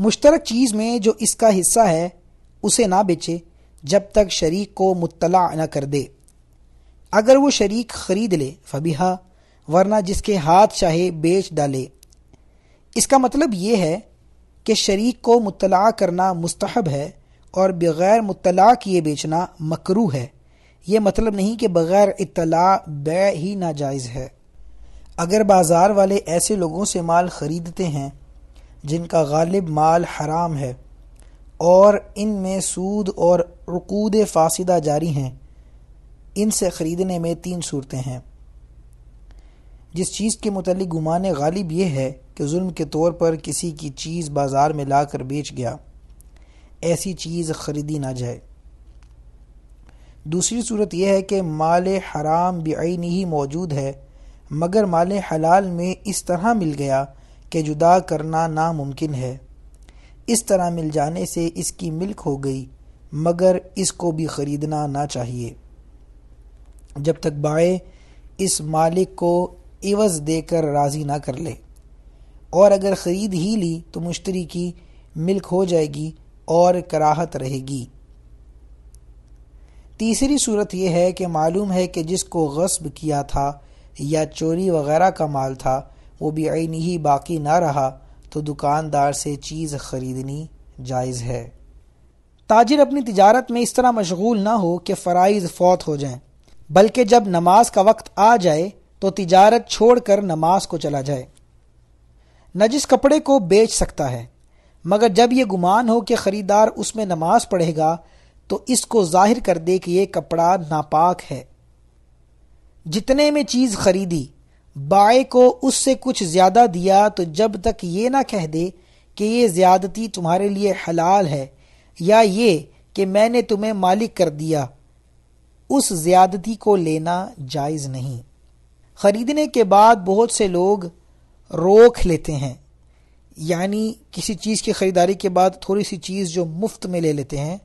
مشترک چیز میں جو اس کا حصہ ہے اسے نہ بیچے جب تک شریک کو مطلع نہ کر دے اگر وہ شریک خرید لے فبیہ ورنہ جس کے ہاتھ چاہے بیچ ڈالے اس کا مطلب یہ ہے کہ شریک کو مطلع کرنا مستحب ہے اور بغیر مطلع کیے بیچنا مکرو ہے یہ مطلب نہیں کہ بغیر اطلاع بے ہی ناجائز ہے اگر بازار والے ایسے لوگوں سے مال خریدتے ہیں جن کا غالب مال حرام ہے اور ان میں سود اور رقود فاسدہ جاری ہیں ان سے خریدنے میں تین صورتیں ہیں جس چیز کے متعلق گمان غالب یہ ہے کہ ظلم کے طور پر کسی کی چیز بازار میں لا کر بیچ گیا ایسی چیز خریدی نہ جائے دوسری صورت یہ ہے کہ مال حرام بعین ہی موجود ہے مگر مال حلال میں اس طرح مل گیا کہ جدا کرنا ناممکن ہے اس طرح مل جانے سے اس کی ملک ہو گئی مگر اس کو بھی خریدنا نہ چاہیے جب تک بائیں اس مالک کو عوض دے کر راضی نہ کر لے اور اگر خرید ہی لی تو مشتری کی ملک ہو جائے گی اور کراہت رہے گی تیسری صورت یہ ہے کہ معلوم ہے کہ جس کو غصب کیا تھا یا چوری وغیرہ کا مال تھا وہ بھی ہی باقی نہ رہا تو دکاندار سے چیز خریدنی جائز ہے تاجر اپنی تجارت میں اس طرح مشغول نہ ہو کہ فرائض فوت ہو جائیں بلکہ جب نماز کا وقت آ جائے تو تجارت چھوڑ کر نماز کو چلا جائے نجس کپڑے کو بیچ سکتا ہے مگر جب یہ گمان ہو کہ خریدار اس میں نماز پڑھے گا تو اس کو ظاہر کر دے کہ یہ کپڑا ناپاک ہے جتنے میں چیز خریدی بائے کو اس سے کچھ زیادہ دیا تو جب تک یہ نہ کہہ دے کہ یہ زیادتی تمہارے لیے حلال ہے یا یہ کہ میں نے تمہیں مالک کر دیا اس زیادتی کو لینا جائز نہیں خریدنے کے بعد بہت سے لوگ روک لیتے ہیں یعنی کسی چیز کی خریداری کے بعد تھوڑی سی چیز جو مفت میں لے لیتے ہیں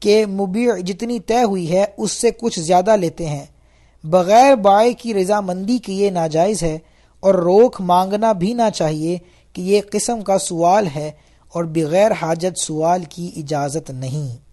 کہ مبیع جتنی طے ہوئی ہے اس سے کچھ زیادہ لیتے ہیں بغیر بائے کی رضا کی کے ناجائز ہے اور روک مانگنا بھی نہ چاہیے کہ یہ قسم کا سوال ہے اور بغیر حاجت سوال کی اجازت نہیں